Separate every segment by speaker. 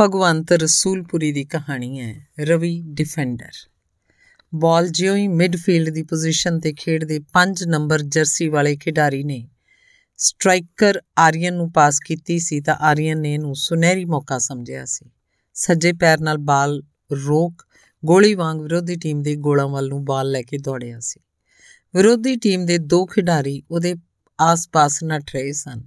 Speaker 1: ਭਗਵੰਤ ਰਸੂਲਪੁਰੀ ਦੀ ਕਹਾਣੀ ਹੈ ਰਵੀ ਡਿਫੈਂਡਰ ਬਾਲ ਜਿਉਂ ਹੀ ਮਿਡਫੀਲਡ ਦੀ ਪੋਜੀਸ਼ਨ ਤੇ ਖੇਡਦੇ 5 ਨੰਬਰ ਜਰਸੀ ਵਾਲੇ ਖਿਡਾਰੀ ਨੇ ਸਟ੍ਰਾਈਕਰ ਆਰੀਅਨ ਨੂੰ ਪਾਸ ਕੀਤੀ ਸੀ ਤਾਂ ਆਰੀਅਨ ਨੇ ਇਹਨੂੰ ਸੁਨਹਿਰੀ ਮੌਕਾ ਸਮਝਿਆ ਸੀ ਸੱਜੇ ਪੈਰ ਨਾਲ ਬਾਲ ਰੋਕ ਗੋਲੀ ਵਾਂਗ ਵਿਰੋਧੀ ਟੀਮ ਦੇ ਗੋਲਾਂ ਵੱਲ ਨੂੰ ਬਾਲ ਲੈ ਕੇ ਦੌੜਿਆ ਸੀ ਵਿਰੋਧੀ ਟੀਮ ਦੇ ਦੋ ਖਿਡਾਰੀ ਉਹਦੇ ਆਸ-ਪਾਸ ਨੱਠ ਰਹੇ ਸਨ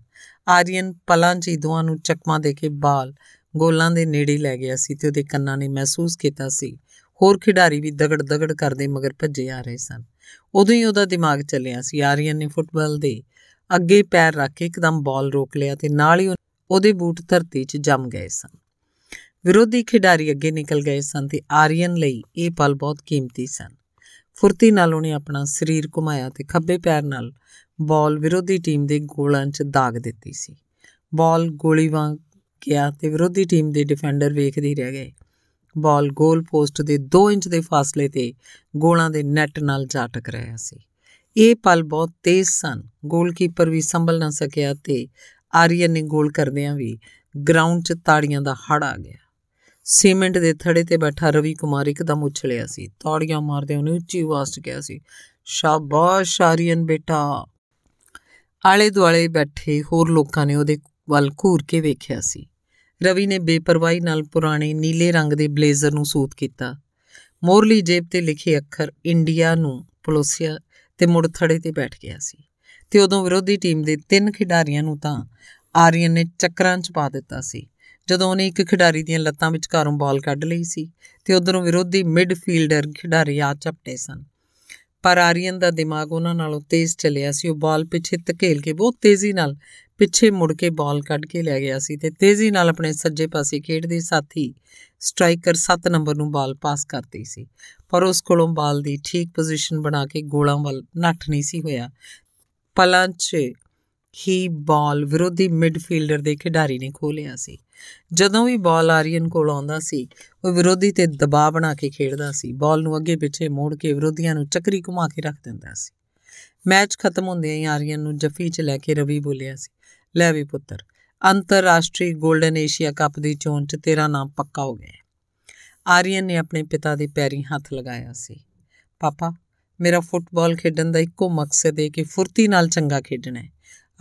Speaker 1: ਆਰੀਅਨ ਪਲਾਂ ਜੀ ਦੋਵਾਂ ਨੂੰ ਚੱਕਮਾ ਦੇ ਕੇ ਬਾਲ ਗੋਲਾਂ ਦੇ ਨੇੜੇ ਲੈ ਗਿਆ ਸੀ ਤੇ ਉਹਦੇ ਕੰਨਾਂ ਨੇ ਮਹਿਸੂਸ ਕੀਤਾ ਸੀ ਹੋਰ ਖਿਡਾਰੀ ਵੀ ਦਗੜ ਦਗੜ ਕਰਦੇ ਮਗਰ ਭੱਜੇ ਆ ਰਹੇ ਸਨ ਉਦੋਂ ਹੀ ਉਹਦਾ ਦਿਮਾਗ ਚੱਲਿਆ ਸੀ ਆਰੀਅਨ ਨੇ ਫੁੱਟਬਾਲ ਦੇ ਅੱਗੇ ਪੈਰ ਰੱਖ ਕੇ ਇੱਕਦਮ ਬਾਲ ਰੋਕ ਲਿਆ ਤੇ ਨਾਲ ਹੀ ਉਹਦੇ ਬੂਟ ਧਰਤੀ 'ਚ ਜੰਮ ਗਏ ਸਨ ਵਿਰੋਧੀ ਖਿਡਾਰੀ ਅੱਗੇ ਨਿਕਲ ਗਏ ਸਨ ਤੇ ਆਰੀਅਨ ਲਈ ਇਹ ਪਲ ਬਹੁਤ ਕੀਮਤੀ ਸਨ ਫੁਰਤੀ ਨਾਲ ਉਹਨੇ ਆਪਣਾ ਸਰੀਰ ਘੁਮਾਇਆ ਤੇ ਖੱਬੇ ਪੈਰ ਨਾਲ ਬਾਲ ਵਿਰੋਧੀ ਟੀਮ ਦੇ ਗੋਲਾਂ 'ਚ ਦਾਗ ਦਿੱਤੀ ਸੀ ਬਾਲ ਗੋਲੀ ਵਾਂਗ ਗਿਆ ਤੇ ਵਿਰੋਧੀ ਟੀਮ ਦੇ ਡਿਫੈਂਡਰ ਵੇਖਦੇ ਰਹਿ ਗਏ ਬਾਲ ਗੋਲ ਪੋਸਟ ਦੇ 2 ਇੰਚ ਦੇ ਫਾਸਲੇ ਤੇ ਗੋਲਾਂ ਦੇ ਨੈੱਟ ਨਾਲ ਜਾ ਟਕਰਾਇਆ ਸੀ ਇਹ ਪਲ ਬਹੁਤ ਤੇਜ਼ ਸਨ ਗੋਲਕੀਪਰ ਵੀ ਸੰਭਲ ਨਾ ਸਕਿਆ ਤੇ ਆਰੀਅਨ ਨੇ ਗੋਲ ਕਰਦਿਆਂ ਵੀ ਗਰਾਊਂਡ 'ਚ ਤਾੜੀਆਂ ਦਾ ਹੜ ਆ ਗਿਆ ਸੀਮੈਂਟ ਦੇ ਥੜੇ ਤੇ ਬੈਠਾ ਰਵੀ ਕੁਮਾਰ ਇੱਕਦਮ ਉੱਛਲਿਆ ਸੀ ਤਾੜੀਆਂ ਮਾਰਦੇ ਉਹਨੇ ਉੱਚੀ ਆਵਾਜ਼ 'ਚ ਕਿਹਾ ਸੀ ਸ਼ਾਬਾਸ਼ ਆਰੀਅਨ ਬੇਟਾ ਆਲੇ ਦੁਆਲੇ ਬੈਠੇ ਹੋਰ ਲੋਕਾਂ ਨੇ ਉਹਦੇ ਵੱਲ ਘੂਰ ਕੇ ਵੇਖਿਆ ਸੀ ਰਵੀ ਨੇ ਬੇਪਰਵਾਹੀ ਨਾਲ ਪੁਰਾਣੇ ਨੀਲੇ ਰੰਗ ਦੇ ਬਲੇਜ਼ਰ ਨੂੰ ਸੂਤ ਕੀਤਾ ਮੋਰਲੀ ਜੇਬ ਤੇ ਲਿਖੇ ਅੱਖਰ ਇੰਡੀਆ ਨੂੰ ਪਲੋਸੀਆ ਤੇ ਮੁੜ ਥੜੇ ਤੇ ਬੈਠ ਗਿਆ ਸੀ ਤੇ ਉਦੋਂ ਵਿਰੋਧੀ ਟੀਮ ਦੇ ਤਿੰਨ ਖਿਡਾਰੀਆਂ ਨੂੰ ਤਾਂ ਆਰੀਅਨ ਨੇ ਚੱਕਰਾਂ 'ਚ ਪਾ ਦਿੱਤਾ ਸੀ ਜਦੋਂ ਉਹਨੇ ਇੱਕ ਖਿਡਾਰੀ ਦੀਆਂ ਲੱਤਾਂ ਵਿਚਕਾਰੋਂ ਬਾਲ ਕੱਢ ਲਈ ਸੀ ਤੇ ਉਧਰੋਂ ਵਿਰੋਧੀ ਮਿਡਫੀਲਡਰ ਖਿਡਾਰੀ ਆ ਚਪਟੇ ਸਨ ਪਰ ਆਰੀਅਨ ਦਾ ਦਿਮਾਗ ਉਹਨਾਂ ਨਾਲੋਂ ਤੇਜ਼ ਚੱਲਿਆ ਸੀ ਉਹ ਬਾਲ ਪਿੱਛੇ ਧਕੇਲ ਕੇ ਬਹੁਤ ਤੇਜ਼ੀ ਨਾਲ ਪਿੱਛੇ ਮੁੜ ਕੇ ਬਾਲ ਕੱਢ ਕੇ ਲੈ ਗਿਆ ਸੀ ਤੇ ਤੇਜ਼ੀ ਨਾਲ ਆਪਣੇ ਸੱਜੇ ਪਾਸੇ ਖੇਡਦੇ ਸਾਥੀ ਸਟ੍ਰਾਈਕਰ 7 ਨੰਬਰ ਨੂੰ ਬਾਲ ਪਾਸ ਕਰਦੀ ਸੀ ਪਰ ਉਸ ਕੋਲੋਂ ਬਾਲ ਦੀ ਠੀਕ ਪੋਜੀਸ਼ਨ ਬਣਾ ਕੇ ਗੋਲਾਂ ਵੱਲ ਨੱਠ ਨਹੀਂ ਸੀ ਹੋਇਆ ਪਲਾਂ 'ਚ ਹੀ ਬਾਲ ਵਿਰੋਧੀ ਮਿਡਫੀਲਡਰ ਦੇ ਖਿਡਾਰੀ ਨੇ ਖੋ ਲਿਆ ਸੀ ਜਦੋਂ ਵੀ ਬਾਲ ਆਰੀਅਨ ਕੋਲ ਆਉਂਦਾ ਸੀ ਉਹ ਵਿਰੋਧੀ ਤੇ ਦਬਾਅ ਬਣਾ ਕੇ ਖੇਡਦਾ ਸੀ ਬਾਲ ਨੂੰ ਅੱਗੇ ਪਿੱਛੇ ਮੋੜ ਕੇ ਵਿਰੋਧੀਆਂ ਨੂੰ ਚੱਕਰੀ ਘੁਮਾ ਕੇ ਰੱਖ ਦਿੰਦਾ ਸੀ ਮੈਚ ਖਤਮ ਹੁੰਦਿਆਂ ਹੀ ਆਰੀਅਨ ਨੂੰ ਜਫੀ 'ਚ ਲੈ ਕੇ ਰਵੀ ਬੋਲਿਆ ਸੀ ਲੈ ਵੀ ਪੁੱਤਰ ਅੰਤਰਰਾਸ਼ਟਰੀ 골ਡਨ ਏਸ਼ੀਆ ਕੱਪ ਦੀ ਚੋਣ 'ਚ ਤੇਰਾ ਨਾਮ ਪੱਕਾ ਹੋ ਗਿਆ ਆਰੀਅਨ ਨੇ ਆਪਣੇ ਪਿਤਾ ਦੇ ਪੈਰੀਂ ਹੱਥ ਲਗਾਇਆ ਸੀ ਪਾਪਾ ਮੇਰਾ ਫੁੱਟਬਾਲ ਖੇਡਣ ਦਾ ਇੱਕੋ ਮਕਸਦ ਹੈ ਕਿ ਫੁਰਤੀ ਨਾਲ ਚੰਗਾ ਖੇਡਣਾ ਹੈ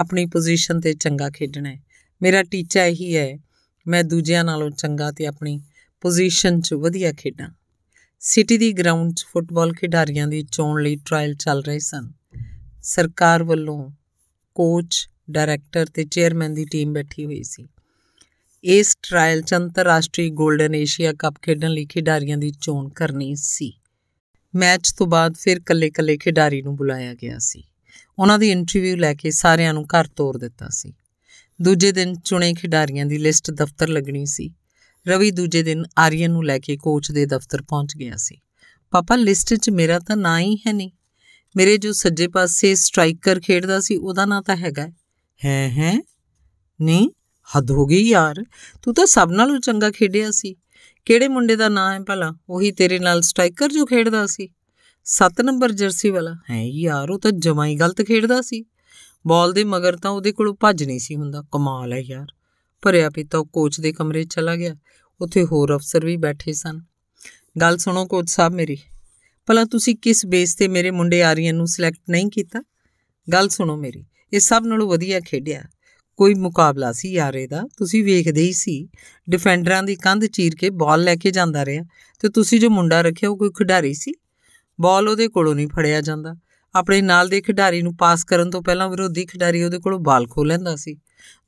Speaker 1: ਆਪਣੀ ਪੋਜੀਸ਼ਨ ਤੇ ਚੰਗਾ ਖੇਡਣਾ ਹੈ ਮੇਰਾ ਟੀਚਾ ਇਹੀ ਹੈ ਮੈਂ ਦੂਜਿਆਂ ਨਾਲੋਂ ਚੰਗਾ ਤੇ ਆਪਣੀ ਪੋਜੀਸ਼ਨ 'ਚ ਵਧੀਆ ਖੇਡਾਂ ਸਿਟੀ ਦੀ ਗਰਾਊਂਡ 'ਚ ਫੁੱਟਬਾਲ ਖਿਡਾਰੀਆਂ ਦੀ ਚੋਣ ਲਈ ਟ੍ਰਾਇਲ ਚੱਲ ਰਹੇ ਸਨ ਸਰਕਾਰ ਵੱਲੋਂ ਕੋਚ ਡਾਇਰੈਕਟਰ ਤੇ ਚੇਅਰਮੈਨ ਦੀ ਟੀਮ ਬੈਠੀ ਹੋਈ ਸੀ ਇਸ ਟ੍ਰਾਇਲ ਚ ਅੰਤਰਰਾਸ਼ਟਰੀ 골ਡਨ ਏਸ਼ੀਆ ਕੱਪ ਖੇਡਣ ਲਈ ਖਿਡਾਰੀਆਂ ਦੀ ਚੋਣ ਕਰਨੀ ਸੀ ਮੈਚ ਤੋਂ ਬਾਅਦ ਫਿਰ ਕੱਲੇ-ਕੱਲੇ ਖਿਡਾਰੀ ਨੂੰ ਬੁਲਾਇਆ ਗਿਆ ਸੀ ਉਹਨਾਂ ਦੀ ਇੰਟਰਵਿਊ ਲੈ ਕੇ ਸਾਰਿਆਂ ਨੂੰ ਘਰ ਤੋਰ ਦਿੱਤਾ ਸੀ ਦੂਜੇ ਦਿਨ ਚੁਣੇ ਖਿਡਾਰੀਆਂ ਦੀ ਲਿਸਟ ਦਫ਼ਤਰ ਲੱਗਣੀ ਸੀ ਰਵੀ ਦੂਜੇ ਦਿਨ ਆਰੀਅਨ ਨੂੰ ਲੈ ਕੇ ਕੋਚ ਦੇ ਦਫ਼ਤਰ ਪਹੁੰਚ ਗਿਆ ਸੀ ਪਾਪਾ ਲਿਸਟ 'ਚ ਮੇਰਾ ਤਾਂ ਨਾਂ ਹੀ ਹੈ ਨਹੀਂ ਮੇਰੇ ਜੋ ਸੱਜੇ ਪਾਸੇ ਸਟ੍ਰਾਈਕਰ ਖੇਡਦਾ ਸੀ ਉਹਦਾ ਨਾਂ ਤਾਂ ਹੈਗਾ ਹੈ ਹੈ ਨਹੀਂ ਹੱਦ ਹੋ ਗਈ ਯਾਰ ਤੂੰ ਤਾਂ ਸਭ ਨਾਲੋਂ ਚੰਗਾ ਖੇਡਿਆ ਸੀ ਕਿਹੜੇ ਮੁੰਡੇ ਦਾ ਨਾਂ ਹੈ ਭਲਾ ਉਹੀ ਤੇਰੇ ਨਾਲ ਸਟ੍ਰਾਈਕਰ ਜੋ ਖੇਡਦਾ ਸੀ 7 ਨੰਬਰ ਜਰਸੀ ਵਾਲਾ ਹੈ ਯਾਰ ਉਹ ਤਾਂ ਜਮਾਈ ਗਲਤ ਖੇਡਦਾ ਸੀ ਬਾਲ ਦੇ ਮਗਰ ਤਾਂ ਉਹਦੇ ਕੋਲੋਂ ਭੱਜ ਨਹੀਂ ਸੀ ਹੁੰਦਾ ਕਮਾਲ ਹੈ ਯਾਰ ਭਰਿਆ ਪੀਤਾ ਕੋਚ ਦੇ ਕਮਰੇ 'ਚ ਚਲਾ ਗਿਆ ਉੱਥੇ ਹੋਰ ਅਫਸਰ ਵੀ ਬੈਠੇ ਸਨ ਗੱਲ ਸੁਣੋ ਕੋਚ ਸਾਹਿਬ ਮੇਰੀ ਭਲਾ ਤੁਸੀਂ ਕਿਸ ਬੇਸ ਤੇ ਮੇਰੇ ਮੁੰਡੇ ਆਰੀਅਨ ਨੂੰ ਸਿਲੈਕਟ ਨਹੀਂ ਕੀਤਾ ਗੱਲ ਸੁਣੋ ਮੇਰੀ ਇਹ ਸਭ ਨਾਲੋਂ ਵਧੀਆ ਖੇਡਿਆ ਕੋਈ ਮੁਕਾਬਲਾ ਸੀ ਯਾਰੇ ਦਾ ਤੁਸੀਂ ਵੇਖਦੇ ਹੀ ਸੀ ਡਿਫੈਂਡਰਾਂ ਦੀ ਕੰਧ چیر ਕੇ ਬਾਲ ਲੈ ਕੇ ਜਾਂਦਾ ਰਿਹਾ ਤੇ ਤੁਸੀਂ ਜੋ ਮੁੰਡਾ ਰੱਖਿਆ ਉਹ ਕੋਈ ਖਿਡਾਰੀ ਸੀ ਬਾਲ ਉਹਦੇ ਕੋਲੋਂ ਨਹੀਂ ਫੜਿਆ ਜਾਂਦਾ ਆਪਣੇ ਨਾਲ ਦੇ ਖਿਡਾਰੀ ਨੂੰ ਪਾਸ ਕਰਨ ਤੋਂ ਪਹਿਲਾਂ ਵਿਰੋਧੀ ਖਿਡਾਰੀ ਉਹਦੇ ਕੋਲੋਂ ਬਾਲ ਖੋ ਲੈਂਦਾ ਸੀ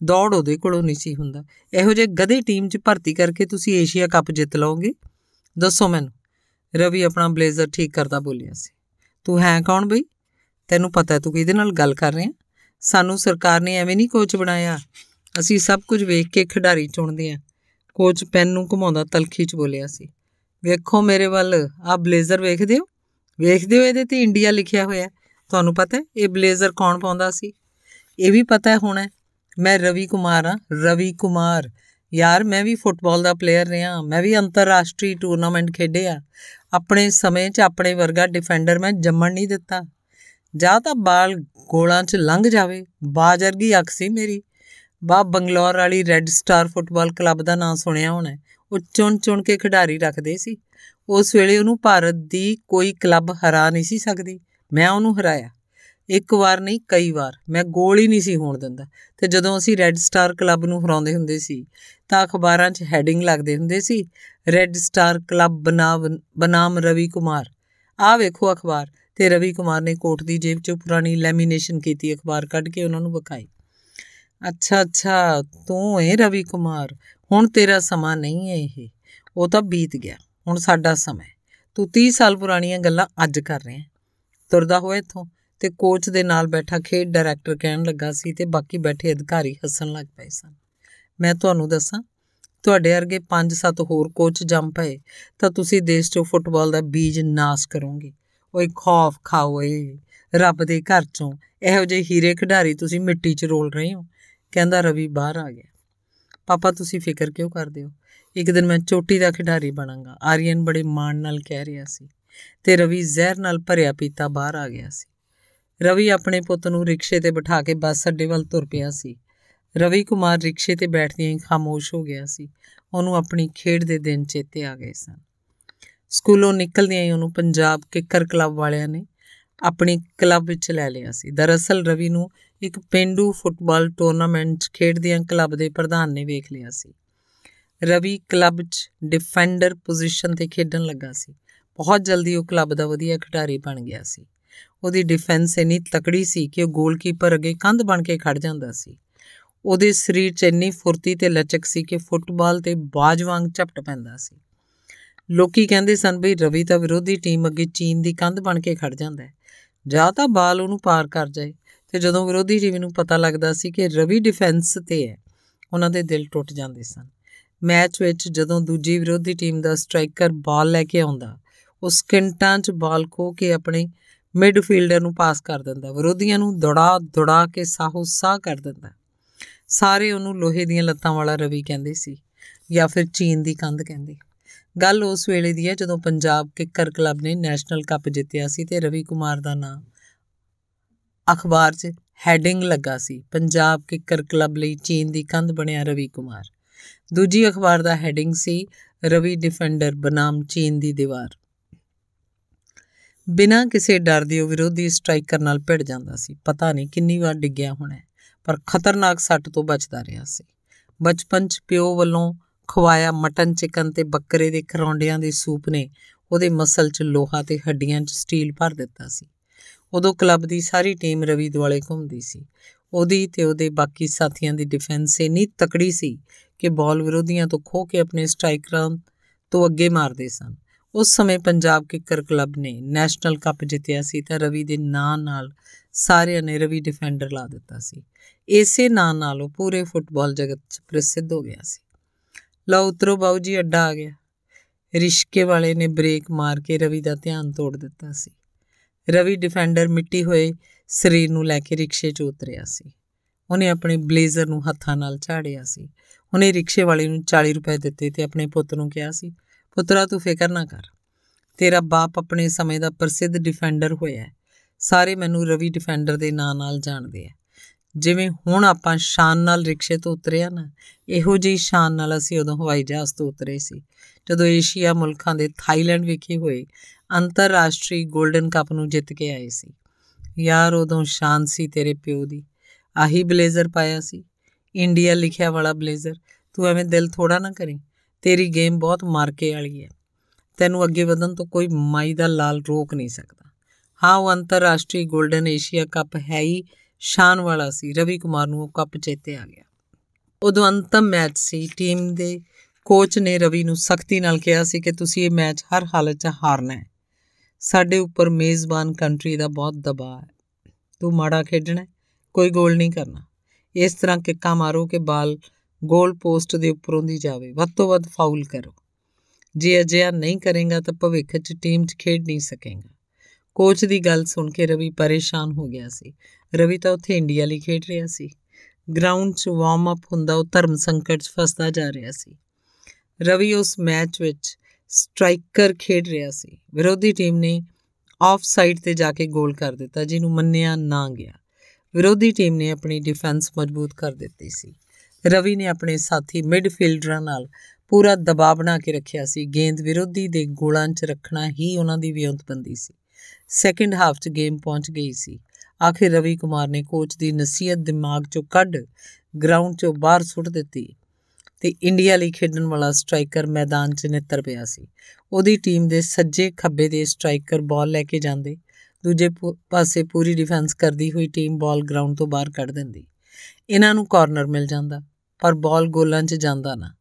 Speaker 1: ਦੌੜ ਉਹਦੇ ਕੋਲੋਂ ਨਹੀਂ ਸੀ ਹੁੰਦਾ ਇਹੋ ਜਿਹੇ ਗਧੇ ਟੀਮ 'ਚ ਭਰਤੀ ਕਰਕੇ ਤੁਸੀਂ ਏਸ਼ੀਆ ਕੱਪ ਜਿੱਤ ਲਓਗੇ ਦੱਸੋ ਮੈਨੂੰ ਰਵੀ ਆਪਣਾ ਬਲੇਜ਼ਰ ਠੀਕ ਕਰਦਾ ਬੋਲਿਆ ਸੀ ਤੂੰ ਹੈ ਕੌਣ ਬਈ ਤੈਨੂੰ ਪਤਾ ਤੂੰ ਕਿਹਦੇ ਨਾਲ ਗੱਲ ਕਰ ਰਿਹਾ ਸਾਨੂੰ ਸਰਕਾਰ ਨੇ ਐਵੇਂ ਨਹੀਂ ਕੋਚ ਬਣਾਇਆ ਅਸੀਂ ਸਭ ਕੁਝ ਵੇਖ ਕੇ ਖਿਡਾਰੀ ਚੁਣਦੇ ਆ ਕੋਚ ਪੈਨ ਨੂੰ ਘੁਮਾਉਂਦਾ ਤਲਖੀ 'ਚ ਬੋਲਿਆ ਸੀ ਵੇਖੋ ਮੇਰੇ ਵੱਲ ਆ ਬਲੇਜ਼ਰ ਵੇਖਦੇ ਹੋ ਵੇਖਦੇ ਹੋ ਇਹਦੇ ਤੇ ਇੰਡੀਆ ਲਿਖਿਆ ਹੋਇਆ ਤੁਹਾਨੂੰ ਪਤਾ ਹੈ ਇਹ ਬਲੇਜ਼ਰ ਕੌਣ ਪਾਉਂਦਾ ਸੀ ਇਹ ਵੀ ਪਤਾ ਹੋਣਾ ਮੈਂ ਰਵੀ ਕੁਮਾਰ ਆ ਰਵੀ ਕੁਮਾਰ ਯਾਰ ਮੈਂ ਵੀ ਫੁੱਟਬਾਲ ਦਾ ਪਲੇਅਰ ਰਿਹਾ ਮੈਂ ਵੀ ਅੰਤਰਰਾਸ਼ਟਰੀ ਟੂਰਨਾਮੈਂਟ ਖੇਡੇ ਆ ਆਪਣੇ ਸਮੇਂ 'ਚ ਆਪਣੇ ਵਰਗਾ ਡਿਫੈਂਡਰ ਮੈਂ ਜੰਮਣ ਨਹੀਂ ਦਿੱਤਾ ਜਾਂ ਤਾਂ ਬਾਲ ਗੋਲਾਂ 'ਚ ਲੰਘ ਜਾਵੇ ਬਾਜਰਗੀ ਅੱਖ ਸੀ ਮੇਰੀ ਬਾ ਬੰਗਲੌਰ ਵਾਲੀ ਰੈੱਡ ਸਟਾਰ ਫੁੱਟਬਾਲ ਕਲੱਬ ਦਾ ਨਾਮ ਸੁਣਿਆ ਹੋਣਾ ਉਹ ਚੁਣ ਚੁਣ ਕੇ ਖਿਡਾਰੀ ਰੱਖਦੇ ਸੀ ਉਸ ਵੇਲੇ ਉਹਨੂੰ ਭਾਰਤ ਦੀ ਕੋਈ ਕਲੱਬ ਹਰਾ ਨਹੀਂ ਸੀ ਸਕਦੀ ਮੈਂ ਉਹਨੂੰ ਹਰਾਇਆ ਇੱਕ ਵਾਰ ਨਹੀਂ ਕਈ ਵਾਰ ਮੈਂ ਗੋਲ ਹੀ ਨਹੀਂ ਸੀ ਹੋਣ ਦਿੰਦਾ ਤੇ ਜਦੋਂ ਅਸੀਂ ਰੈੱਡ ਸਟਾਰ ਕਲੱਬ ਨੂੰ ਹਰਾਉਂਦੇ ਹੁੰਦੇ ਸੀ ਤਾਂ ਅਖਬਾਰਾਂ 'ਚ ਹੈਡਿੰਗ ਲੱਗਦੇ ਹੁੰਦੇ ਸੀ ਰੈੱਡ ਸਟਾਰ ਕਲੱਬ ਬਨਾਮ ਬਨਾਮ ਰਵੀ ਕੁਮਾਰ ਆ ਵੇਖੋ ਅਖਬਾਰ ਤੇ ਰਵੀ ਕੁਮਾਰ ਨੇ ਕੋਟ ਦੀ ਜੇਬ 'ਚੋਂ ਪੁਰਾਣੀ ਲੈਮੀਨੇਸ਼ਨ ਕੀਤੀ ਅਖਬਾਰ ਕੱਢ ਕੇ ਉਹਨਾਂ ਨੂੰ ਵਿਖਾਈ ਅੱਛਾ ਅੱਛਾ ਤੂੰ ਏ ਰਵੀ ਕੁਮਾਰ ਹੁਣ ਤੇਰਾ ਸਮਾਂ ਨਹੀਂ ਹੈ ਇਹ ਉਹ ਤਾਂ ਬੀਤ ਗਿਆ ਹੁਣ ਸਾਡਾ ਸਮਾਂ ਤੂੰ 30 ਸਾਲ ਪੁਰਾਣੀਆਂ ਗੱਲਾਂ ਅੱਜ ਕਰ ਰਿਹਾ ਤੁਰਦਾ ਹੋਇਆ ਇਥੋਂ ਤੇ ਕੋਚ ਦੇ ਨਾਲ ਬੈਠਾ ਖੇਡ ਡਾਇਰੈਕਟਰ ਕਹਿਣ ਲੱਗਾ ਸੀ ਤੇ ਬਾਕੀ ਬੈਠੇ ਅਧਿਕਾਰੀ ਹੱਸਣ ਲੱਗ ਪਏ ਸਨ ਮੈਂ ਤੁਹਾਨੂੰ ਦੱਸਾਂ ਤੁਹਾਡੇ ਵਰਗੇ 5-7 ਹੋਰ ਕੋਚ ਜੰਮ ਪਏ ਤਾਂ ਤੁਸੀਂ ਦੇਸ਼ 'ਚੋਂ ਫੁੱਟਬਾਲ ਦਾ ਬੀਜ ਨਾਸ ਕਰੋਗੇ ਓਏ ਖੌਫ ਖਾ ਓਏ ਰੱਬ ਦੇ ਘਰ ਚੋਂ ਇਹੋ ਜਿਹੇ ਹੀਰੇ ਖਿਡਾਰੀ ਤੁਸੀਂ ਮਿੱਟੀ 'ਚ ਰੋਲ ਰਹੇ ਹੋ ਕਹਿੰਦਾ ਰਵੀ ਬਾਹਰ ਆ ਗਿਆ ਪਾਪਾ ਤੁਸੀਂ ਫਿਕਰ ਕਿਉਂ ਕਰਦੇ ਹੋ ਇੱਕ ਦਿਨ ਮੈਂ ਚੋਟੀ ਦਾ ਖਿਡਾਰੀ ਬਣਾਂਗਾ ਆਰੀਅਨ ਬੜੇ ਮਾਣ ਨਾਲ ਕਹਿ ਰਿਹਾ ਸੀ ਤੇ ਰਵੀ ਜ਼ਹਿਰ ਨਾਲ ਭਰਿਆ ਪੀਤਾ ਬਾਹਰ ਆ ਗਿਆ ਸੀ ਰਵੀ ਆਪਣੇ ਪੁੱਤ ਨੂੰ ਰਿਕਸ਼ੇ ਤੇ ਬਿਠਾ ਕੇ ਬੱਸ ਅੱਡੇ ਵੱਲ ਤੁਰ ਪਿਆ ਸੀ ਰਵੀ ਕੁਮਾਰ ਰਿਕਸ਼ੇ ਤੇ ਬੈਠਦਿਆਂ ਹੀ ਖਾਮੋਸ਼ ਹੋ ਗਿਆ ਸੀ ਉਹਨੂੰ ਆਪਣੀ ਖੇਡ ਦੇ ਦਿਨ ਚੇਤੇ ਆ ਗਏ ਸਨ ਸਕੂਲੋਂ ਨਿਕਲਦਿਆਂ ਹੀ ਉਹਨੂੰ ਪੰਜਾਬ ਕਿੱਕਰ ਕਲੱਬ ਵਾਲਿਆਂ ਨੇ ਆਪਣੀ ਕਲੱਬ ਵਿੱਚ ਲੈ ਲਿਆ ਸੀ ਦਰਅਸਲ ਰਵੀ ਨੂੰ ਇੱਕ ਪਿੰਡੂ ਫੁੱਟਬਾਲ ਟੂਰਨਾਮੈਂਟ ਖੇਡਦਿਆਂ ਕਲੱਬ ਦੇ ਪ੍ਰਧਾਨ ਨੇ ਵੇਖ ਲਿਆ ਸੀ ਰਵੀ ਕਲੱਬ 'ਚ ਡਿਫੈਂਡਰ ਪੋਜੀਸ਼ਨ ਤੇ ਖੇਡਣ ਲੱਗਾ ਸੀ ਬਹੁਤ ਜਲਦੀ ਉਹ ਕਲੱਬ ਦਾ ਵਧੀਆ ਖਿਡਾਰੀ ਬਣ ਗਿਆ ਸੀ ਉਹਦੀ ਡਿਫੈਂਸ ਇੰਨੀ ਤਕੜੀ ਸੀ ਕਿ ਉਹ ਗੋਲਕੀਪਰ ਅੱਗੇ ਕੰਧ ਬਣ ਕੇ ਖੜ ਜਾਂਦਾ ਸੀ ਉਹਦੇ ਸਰੀਰ 'ਚ ਇੰਨੀ ਫੁਰਤੀ ਤੇ ਲਚਕ ਸੀ ਕਿ ਫੁੱਟਬਾਲ ਤੇ ਬਾਜ ਵਾਂਗ ਝਪਟ ਪੈਂਦਾ ਸੀ ਲੋਕੀ ਕਹਿੰਦੇ ਸਨ ਵੀ ਰਵੀ ਤਾਂ ਵਿਰੋਧੀ ਟੀਮ ਅੱਗੇ ਚੀਨ ਦੀ ਕੰਧ ਬਣ ਕੇ ਖੜ ਜਾਂਦਾ ਹੈ ਜਾਂ ਤਾਂ ਬਾਲ ਉਹਨੂੰ ਪਾਰ ਕਰ ਜਾਏ ਤੇ ਜਦੋਂ ਵਿਰੋਧੀ ਟੀਮ ਨੂੰ ਪਤਾ ਲੱਗਦਾ ਸੀ ਕਿ ਰਵੀ ਡਿਫੈਂਸ ਤੇ ਹੈ ਉਹਨਾਂ ਦੇ ਦਿਲ ਟੁੱਟ ਜਾਂਦੇ ਸਨ ਮੈਚ ਵਿੱਚ ਜਦੋਂ ਦੂਜੀ ਵਿਰੋਧੀ ਟੀਮ ਦਾ ਸਟ੍ਰਾਈਕਰ ਬਾਲ ਲੈ ਕੇ ਆਉਂਦਾ ਉਸ ਕਿੰਟਾਂ 'ਚ ਬਾਲ ਖੋ ਕੇ ਆਪਣੇ ਮਿਡਫੀਲਡਰ ਨੂੰ ਪਾਸ ਕਰ ਦਿੰਦਾ ਵਿਰੋਧੀਆਂ ਨੂੰ ਦੜਾ ਦੜਾ ਕੇ ਸਾਹੋ ਸਾਹ ਕਰ ਦਿੰਦਾ ਸਾਰੇ ਉਹਨੂੰ ਲੋਹੇ ਦੀਆਂ ਲੱਤਾਂ ਵਾਲਾ ਰਵੀ ਕਹਿੰਦੇ ਸੀ ਜਾਂ ਫਿਰ ਚੀਨ ਦੀ ਕੰਧ ਕਹਿੰਦੇ ਗੱਲ ਉਸ ਵੇਲੇ ਦੀ ਹੈ ਜਦੋਂ ਪੰਜਾਬ ਕਿੱਕਰ ਕਲੱਬ ਨੇ ਨੈਸ਼ਨਲ ਕੱਪ ਜਿੱਤਿਆ ਸੀ ਤੇ ਰਵੀ ਕੁਮਾਰ ਦਾ ਨਾਮ ਅਖਬਾਰ 'ਚ ਹੈਡਿੰਗ ਲੱਗਾ ਸੀ ਪੰਜਾਬ ਕਿੱਕਰ ਕਲੱਬ ਲਈ ਚੀਨ ਦੀ ਕੰਧ ਬਣਿਆ ਰਵੀ ਕੁਮਾਰ ਦੂਜੀ ਅਖਬਾਰ ਦਾ ਹੈਡਿੰਗ ਸੀ ਰਵੀ ਡਿਫੈਂਡਰ ਬਨਾਮ ਚੀਨ ਦੀ ਦੀਵਾਰ ਬਿਨਾਂ ਕਿਸੇ ਡਰ ਦੇ ਉਹ ਵਿਰੋਧੀ ਸਟ੍ਰਾਈਕਰ ਨਾਲ ਭਿੜ ਜਾਂਦਾ ਸੀ ਪਤਾ ਨਹੀਂ ਕਿੰਨੀ ਵਾਰ ਡਿੱਗਿਆ ਹੋਣਾ ਪਰ ਖਤਰਨਾਕ ਸੱਟ ਤੋਂ ਬਚਦਾ ਰਿਹਾ ਸੀ ਬਚਪਨ 'ਚ ਪਿਓ ਵੱਲੋਂ ਖਵਾਇਆ ਮਟਨ ਚਿਕਨ ਤੇ ਬੱਕਰੇ ਦੇ ਖਰੌਂਡਿਆਂ ਦੇ ਸੂਪ ਨੇ ਉਹਦੇ ਮਸਲ 'ਚ ਲੋਹਾ ਤੇ ਹੱਡੀਆਂ 'ਚ ਸਟੀਲ ਭਰ ਦਿੱਤਾ ਸੀ ਉਦੋਂ ਕਲੱਬ ਦੀ ਸਾਰੀ ਟੀਮ ਰਵੀ ਦਿਵਾਲੇ ਘੁੰਮਦੀ ਸੀ ਉਹਦੀ ਤੇ ਉਹਦੇ ਬਾਕੀ ਸਾਥੀਆਂ ਦੀ ਡਿਫੈਂਸ ਇੰਨੀ ਤਕੜੀ ਸੀ ਕਿ ਬਾਲ ਵਿਰੋਧੀਆਂ ਤੋਂ ਖੋ ਕੇ ਆਪਣੇ ਸਟ੍ਰਾਈਕਰਾਂ ਤੋਂ ਅੱਗੇ ਮਾਰਦੇ ਸਨ ਉਸ ਸਮੇਂ ਪੰਜਾਬ ਕਿਕਰ ਕਲੱਬ ਨੇ ਨੈਸ਼ਨਲ ਕੱਪ ਜਿੱਤਿਆ ਸੀ ਤਾਂ ਰਵੀ ਦੇ ਨਾਂ ਨਾਲ ਸਾਰਿਆਂ ਨੇ ਰਵੀ ਡਿਫੈਂਡਰ ਲਾ ਦਿੱਤਾ ਸੀ ਇਸੇ ਨਾਂ ਨਾਲ ਉਹ ਪੂਰੇ ਫੁੱਟਬਾਲ ਜਗਤ 'ਚ ਪ੍ਰਸਿੱਧ ਹੋ ਗਿਆ ਸੀ ਲਓ ਉਤਰੋ ਬਾਊ ਜੀ ਅੱਡਾ ਆ ਗਿਆ ਰਿਸ਼ਕੇ ਵਾਲੇ ਨੇ ਬ੍ਰੇਕ ਮਾਰ ਕੇ ਰਵੀ ਦਾ ਧਿਆਨ ਤੋੜ ਦਿੱਤਾ ਸੀ ਰਵੀ ਡਿਫੈਂਡਰ ਮਿੱਟੀ ਹੋਏ ਸਰੀਰ ਨੂੰ ਲੈ ਕੇ ਰਿਕਸ਼ੇ 'ਚ ਉਤਰਿਆ ਸੀ ਉਹਨੇ ਆਪਣੇ ਬਲੇਜ਼ਰ ਨੂੰ ਹੱਥਾਂ ਨਾਲ ਝਾੜਿਆ ਸੀ ਉਹਨੇ ਰਿਕਸ਼ੇ ਵਾਲੇ ਨੂੰ 40 ਰੁਪਏ ਦਿੱਤੇ ਤੇ ਆਪਣੇ ਪੁੱਤ ਨੂੰ ਕਿਹਾ ਸੀ ਪੁੱਤਰਾ ਤੂੰ ਫਿਕਰ ਨਾ ਕਰ ਤੇਰਾ ਬਾਪ ਆਪਣੇ ਸਮੇਂ ਦਾ ਪ੍ਰਸਿੱਧ ਡਿਫੈਂਡਰ ਹੋਇਆ ਸਾਰੇ ਮੈਨੂੰ ਰਵੀ ਡਿਫੈਂਡਰ ਦੇ ਨਾਂ ਨਾਲ ਜਾਣਦੇ ਆ ਜਿਵੇਂ ਹੁਣ ਆਪਾਂ ਸ਼ਾਨ ਨਾਲ ਰਿਕਸ਼ੇ ਤੋਂ ਉਤਰਿਆ ਨਾ ਇਹੋ ਜਿਹੀ ਸ਼ਾਨ ਨਾਲ ਅਸੀਂ ਉਦੋਂ ਹਵਾਈ ਜਹਾਜ਼ ਤੋਂ ਉਤਰੇ ਸੀ ਜਦੋਂ ਏਸ਼ੀਆ ਮੁਲਕਾਂ ਦੇ ਥਾਈਲੈਂਡ ਵਿਖੇ ਹੋਏ ਅੰਤਰਰਾਸ਼ਟਰੀ 골ਡਨ ਕੱਪ ਨੂੰ ਜਿੱਤ ਕੇ ਆਏ ਸੀ ਯਾਰ ਉਦੋਂ ਸ਼ਾਨ ਸੀ ਤੇਰੇ ਪਿਓ ਦੀ ਆਹੀ ਬਲੇਜ਼ਰ ਪਾਇਆ ਸੀ ਇੰਡੀਆ ਲਿਖਿਆ ਵਾਲਾ ਬਲੇਜ਼ਰ ਤੂੰ ਐਵੇਂ ਦਿਲ ਥੋੜਾ ਨਾ ਕਰੀ ਤੇਰੀ ਗੇਮ ਬਹੁਤ ਮਾਰਕੇ ਵਾਲੀ ਹੈ ਤੈਨੂੰ ਅੱਗੇ ਵਧਣ ਤੋਂ ਕੋਈ ਮਾਈ ਦਾ ਲਾਲ ਰੋਕ ਨਹੀਂ ਸਕਦਾ ਹਾਂ ਉਹ ਅੰਤਰਰਾਸ਼ਟਰੀ 골ਡਨ ਏਸ਼ੀਆ ਕੱਪ ਹੈ ਹੀ ਸ਼ਾਨ ਵਾਲਾ ਸੀ ਰਵੀ ਕੁਮਾਰ ਨੂੰ ਉਹ ਕੱਪ ਚੇਤੇ ਆ ਗਿਆ ਉਦੋਂ ਅੰਤਮ ਮੈਚ ਸੀ ਟੀਮ ਦੇ ਕੋਚ ਨੇ ਰਵੀ ਨੂੰ ਸਖਤੀ ਨਾਲ ਕਿਹਾ ਸੀ ਕਿ ਤੁਸੀਂ ਇਹ ਮੈਚ ਹਰ ਹਾਲਤ 'ਚ ਹਾਰਨਾ ਹੈ ਸਾਡੇ ਉੱਪਰ ਮੇਜ਼ਬਾਨ ਕੰਟਰੀ ਦਾ ਬਹੁਤ ਦਬਾਅ ਹੈ ਤੂੰ ਮਾੜਾ ਖੇਡਣਾ ਕੋਈ ਗੋਲ ਨਹੀਂ ਕਰਨਾ ਇਸ ਤਰ੍ਹਾਂ ਕਿੱਕਾ ਮਾਰੋ ਕਿ ਬਾਲ ਗੋਲ ਪੋਸਟ ਦੇ ਉੱਪਰੋਂ ਦੀ ਜਾਵੇ ਵੱਧ ਤੋਂ ਵੱਧ ਫਾਉਲ ਕਰੋ ਜੇ ਅਜਿਹਾ ਨਹੀਂ ਕਰੇਗਾ ਤਾਂ ਭਵਿੱਖ 'ਚ ਟੀਮ 'ਚ ਖੇਡ ਨਹੀਂ ਸਕੇਗਾ ਕੋਚ ਦੀ ਗੱਲ ਸੁਣ ਕੇ ਰਵੀ ਪਰੇਸ਼ਾਨ ਹੋ ਗਿਆ ਸੀ ਰਵੀ ਤਾਂ ਉੱਥੇ ਇੰਡੀਆ ਲਈ ਖੇਡ ਰਿਹਾ ਸੀ ਗਰਾਊਂਡ 'ਚ ਵਾਰਮ ਅਪ ਹੁੰਦਾ ਉਹ ਧਰਮ ਸੰਕਟ 'ਚ ਫਸਦਾ ਜਾ ਰਿਹਾ ਸੀ ਰਵੀ ਉਸ ਮੈਚ ਵਿੱਚ ਸਟ੍ਰਾਈਕਰ ਖੇਡ ਰਿਹਾ ਸੀ ਵਿਰੋਧੀ ਟੀਮ ਨੇ ਆਫ ਸਾਈਡ ਤੇ ਜਾ ਕੇ ਗੋਲ ਕਰ ਦਿੱਤਾ ਜਿਹਨੂੰ ਮੰਨਿਆ ਨਾ ਗਿਆ ਵਿਰੋਧੀ ਟੀਮ ਨੇ ਆਪਣੀ ਡਿਫੈਂਸ ਮਜ਼ਬੂਤ ਕਰ ਦਿੱਤੀ ਸੀ ਰਵੀ ਨੇ ਆਪਣੇ ਸਾਥੀ ਮਿਡਫੀਲਡਰਾਂ ਨਾਲ ਪੂਰਾ ਦਬਾਅ ਬਣਾ ਕੇ ਰੱਖਿਆ ਸੀ ਗੇਂਦ ਵਿਰੋਧੀ ਦੇ ਗੋਲਾਂ 'ਚ ਰੱਖਣਾ ਹੀ ਉਹਨਾਂ ਦੀ ਵਿਉਂਤਬੰਦੀ ਸੀ ਸੈਕਿੰਡ ਹਾਫ 'ਚ ਗੇਮ ਪਹੁੰਚ ਗਈ ਸੀ ਆਖਿਰ ਰਵੀ ਕੁਮਾਰ ਨੇ ਕੋਚ ਦੀ ਨਸੀਹਤ ਦਿਮਾਗ 'ਚੋਂ ਕੱਢ ਗਰਾਊਂਡ 'ਚੋਂ ਬਾਹਰ ਸੁੱਟ ਦਿੱਤੀ ਤੇ ਇੰਡੀਆ ਲਈ ਖੇਡਣ ਵਾਲਾ ਸਟ੍ਰਾਈਕਰ ਮੈਦਾਨ 'ਚ ਨਿੱਤਰ ਪਿਆ ਸੀ ਉਹਦੀ ਟੀਮ ਦੇ ਸੱਜੇ ਖੱਬੇ ਦੇ ਸਟ੍ਰਾਈਕਰ ਬਾਲ ਲੈ ਕੇ ਜਾਂਦੇ ਦੂਜੇ ਪਾਸੇ ਪੂਰੀ ਡਿਫੈਂਸ ਕਰਦੀ ਹੋਈ ਟੀਮ ਬਾਲ ਗਰਾਊਂਡ ਤੋਂ ਬਾਹਰ ਕੱਢ ਦਿੰਦੀ ਇਹਨਾਂ ਨੂੰ ਕਾਰਨਰ ਮਿਲ ਜਾਂਦਾ ਪਰ ਬਾਲ ਗੋਲਾਂ 'ਚ ਜਾਂਦਾ ਨਾ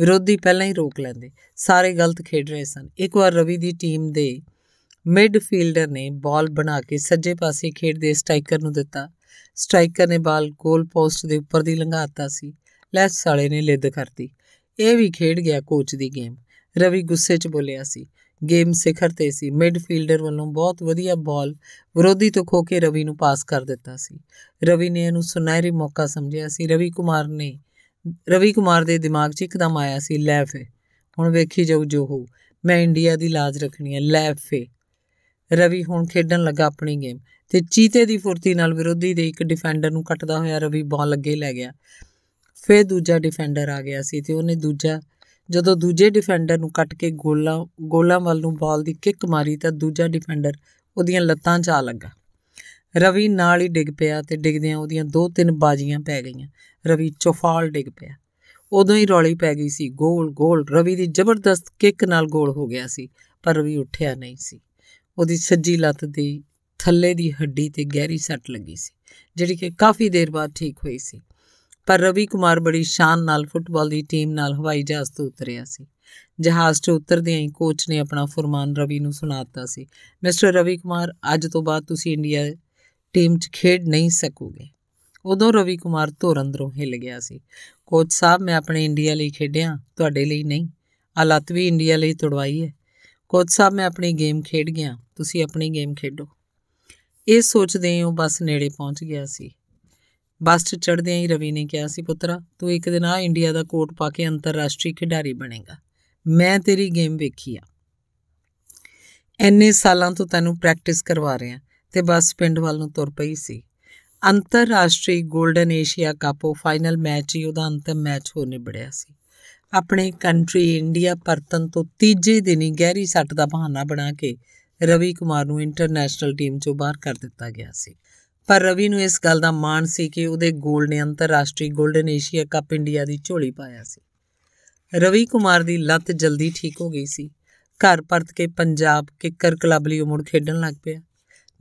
Speaker 1: ਵਿਰੋਧੀ ਪਹਿਲਾਂ ਹੀ ਰੋਕ ਲੈਂਦੇ ਸਾਰੇ ਗਲਤ ਖੇਡ ਰਹੇ ਸਨ ਇੱਕ ਵਾਰ ਰਵੀ ਦੀ ਟੀਮ ਦੇ ਮਿਡਫੀਲਡਰ ਨੇ ਬਾਲ ਬਣਾ ਕੇ ਸੱਜੇ ਪਾਸੇ ਖੇਡਦੇ ਸਟ੍ਰਾਈਕਰ ਨੂੰ ਦਿੱਤਾ ਸਟ੍ਰਾਈਕਰ ਨੇ ਬਾਲ ਗੋਲ ਪੋਸਟ ਦੇ ਉੱਪਰ ਦੀ ਲੰਘਾਤਾ ਸੀ ਲੈਸ ਵਾਲੇ ਨੇ ਲਿੱਦ ਕਰਤੀ ਇਹ ਵੀ ਖੇਡ ਗਿਆ ਕੋਚ ਦੀ ਗੇਮ ਰਵੀ ਗੁੱਸੇ 'ਚ ਬੋਲਿਆ ਸੀ ਗੇਮ ਸਿਖਰ ਤੇ ਸੀ ਮਿਡਫੀਲਡਰ ਵੱਲੋਂ ਬਹੁਤ ਵਧੀਆ ਬਾਲ ਵਿਰੋਧੀ ਤੋਂ ਖੋ ਕੇ ਰਵੀ ਨੂੰ ਪਾਸ ਕਰ ਦਿੱਤਾ ਸੀ ਰਵੀ ਨੇ ਇਹਨੂੰ ਸੁਨਹਿਰੀ ਮੌਕਾ ਸਮਝਿਆ ਸੀ ਰਵੀ ਕੁਮਾਰ ਨੇ ਰਵੀ ਕੁਮਾਰ ਦੇ ਦਿਮਾਗ 'ਚ ਇੱਕਦਮ ਆਇਆ ਸੀ ਲੈ ਫੇ ਹੁਣ ਵੇਖੀ ਜਾਊ ਜੋ ਹੋ ਮੈਂ ਇੰਡੀਆ ਦੀ ਲਾਜ ਰੱਖਣੀ ਹੈ ਲੈ ਫੇ ਰਵੀ ਹੁਣ ਖੇਡਣ ਲੱਗਾ ਆਪਣੀ ਗੇਮ ਤੇ ਚੀਤੇ ਦੀ ਫੁਰਤੀ ਨਾਲ ਵਿਰੋਧੀ ਦੇ ਇੱਕ ਡਿਫੈਂਡਰ ਨੂੰ ਕੱਟਦਾ ਹੋਇਆ ਰਵੀ ਬਾਲ ਅੱਗੇ ਲੈ ਗਿਆ ਫਿਰ ਦੂਜਾ ਡਿਫੈਂਡਰ ਆ ਗਿਆ ਸੀ ਤੇ ਉਹਨੇ ਦੂਜਾ ਜਦੋਂ ਦੂਜੇ ਡਿਫੈਂਡਰ ਨੂੰ ਕੱਟ ਕੇ ਗੋਲਾ ਗੋਲਾਂ ਵੱਲ ਨੂੰ ਬਾਲ ਦੀ ਕਿੱਕ ਮਾਰੀ ਤਾਂ ਦੂਜਾ ਡਿਫੈਂਡਰ ਉਹਦੀਆਂ ਲੱਤਾਂ 'ਚ ਆ ਲੱਗਾ ਰਵੀ ਨਾਲ ਹੀ ਡਿੱਗ ਪਿਆ ਤੇ ਡਿੱਗਦਿਆਂ ਉਹਦੀਆਂ ਦੋ ਤਿੰਨ ਬਾਜੀਆਂ ਪੈ ਗਈਆਂ ਰਵੀ ਚੋਫਾਲ ਡਿੱਗ ਪਿਆ ਉਦੋਂ ਹੀ ਰੌਲੀ ਪੈ ਗਈ ਸੀ ਗੋਲ ਗੋਲ ਰਵੀ ਦੀ ਜ਼ਬਰਦਸਤ ਕਿੱਕ ਨਾਲ ਗੋਲ ਹੋ ਗਿਆ ਸੀ ਪਰ ਰਵੀ ਉੱਠਿਆ ਨਹੀਂ ਸੀ ਉਹਦੀ ਸੱਜੀ ਲੱਤ ਦੀ ਥੱਲੇ ਦੀ ਹੱਡੀ ਤੇ ਗਹਿਰੀ ਸੱਟ ਲੱਗੀ ਸੀ ਜਿਹੜੀ ਕਿ ਕਾਫੀ ਦੇਰ ਬਾਅਦ ਠੀਕ ਹੋਈ ਸੀ ਪਰ ਰਵੀ ਕੁਮਾਰ ਬੜੀ ਸ਼ਾਨ ਨਾਲ ਫੁੱਟਬਾਲ ਦੀ ਟੀਮ ਨਾਲ ਹਵਾਈ ਜਹਾਜ਼ ਤੋਂ ਉਤਰਿਆ ਸੀ ਜਹਾਜ਼ 'ਚ ਉਤਰਦਿਆਂ ਹੀ ਕੋਚ ਨੇ ਆਪਣਾ ਫਰਮਾਨ ਰਵੀ ਨੂੰ ਸੁਣਾ ਦਿੱਤਾ ਸੀ ਮਿਸਟਰ ਰਵੀ ਕੁਮਾਰ ਅੱਜ ਤੋਂ ਬਾਅਦ ਤੁਸੀਂ ਇੰਡੀਆ ਟੀਮ 'ਚ ਖੇਡ ਨਹੀਂ ਸਕੋਗੇ ਉਦੋਂ ਰਵੀ ਕੁਮਾਰ ਧੁਰ ਅੰਦਰੋਂ ਹਿੱਲ ਗਿਆ ਸੀ ਕੋਚ ਸਾਹਿਬ ਮੈਂ ਆਪਣੇ ਇੰਡੀਆ ਲਈ ਖੇਡਿਆ ਤੁਹਾਡੇ ਲਈ ਨਹੀਂ ਆ ਲੱਤ ਵੀ ਇੰਡੀਆ ਲਈ ਤੁੜਵਾਈ ਹੈ ਕੋਚ ਸਾਹਿਬ ਮੈਂ ਆਪਣੀ ਗੇਮ ਖੇਡ ਗਿਆ ਤੁਸੀਂ ਆਪਣੀ ਗੇਮ ਖੇਡੋ ਇਹ ਸੋਚਦੇ ਉਹ ਬਸ ਨੇੜੇ ਪਹੁੰਚ ਗਿਆ ਸੀ ਬਸ 'ਚ ਚੜ੍ਹਦਿਆਂ ਹੀ ਰਵੀ ਨੇ ਕਿਹਾ ਸੀ ਪੁੱਤਰਾ ਤੂੰ ਇੱਕ ਦਿਨ ਆ ਇੰਡੀਆ ਦਾ ਕੋਟ ਪਾ ਕੇ ਅੰਤਰਰਾਸ਼ਟਰੀ ਖਿਡਾਰੀ ਬਣੇਗਾ ਮੈਂ ਤੇਰੀ ਗੇਮ ਵੇਖੀ ਆ ਐਨੇ ਸਾਲਾਂ ਤੋਂ ਤੈਨੂੰ ਪ੍ਰੈਕਟਿਸ ਕਰਵਾ ਰਿਹਾ ਤੇ ਬਸ ਪਿੰਡ ਵੱਲ ਨੂੰ ਤੁਰ ਪਈ ਸੀ ਅੰਤਰਰਾਸ਼ਟਰੀ 골ਡਨ ਏਸ਼ੀਆ ਕੱਪ ਉਹ ਫਾਈਨਲ ਮੈਚ ਹੀ ਉਹਦਾ ਅੰਤਮ ਮੈਚ ਹੋ ਨਿਬੜਿਆ ਸੀ ਆਪਣੇ ਕੰਟਰੀ ਇੰਡੀਆ ਪਰਤਨ ਤੋਂ ਤੀਜੇ ਦਿਨ ਹੀ ਗਹਿਰੀ ਸੱਟ ਦਾ ਬਹਾਨਾ ਬਣਾ ਕੇ ਰਵੀ ਕੁਮਾਰ ਨੂੰ ਇੰਟਰਨੈਸ਼ਨਲ ਟੀਮ ਚੋਂ ਬਾਹਰ ਕਰ ਦਿੱਤਾ ਗਿਆ ਸੀ ਪਰ ਰਵੀ ਨੂੰ ਇਸ ਗੱਲ ਦਾ ਮਾਣ ਸੀ ਕਿ ਉਹਦੇ ਗੋਲ ਨੇ ਅੰਤਰਰਾਸ਼ਟਰੀ 골ਡਨ ਏਸ਼ੀਆ ਕੱਪ ਇੰਡੀਆ ਦੀ ਝੋਲੀ ਪਾਇਆ ਸੀ ਰਵੀ ਕੁਮਾਰ ਦੀ ਲੱਤ ਜਲਦੀ ਠੀਕ ਹੋ ਗਈ ਸੀ ਘਰ ਪਰਤ ਕੇ ਪੰਜਾਬ ਕਿੱਕਰ ਕਲੱਬ ਲਈ ਮੁੜ ਖੇਡਣ ਲੱਗ ਪਿਆ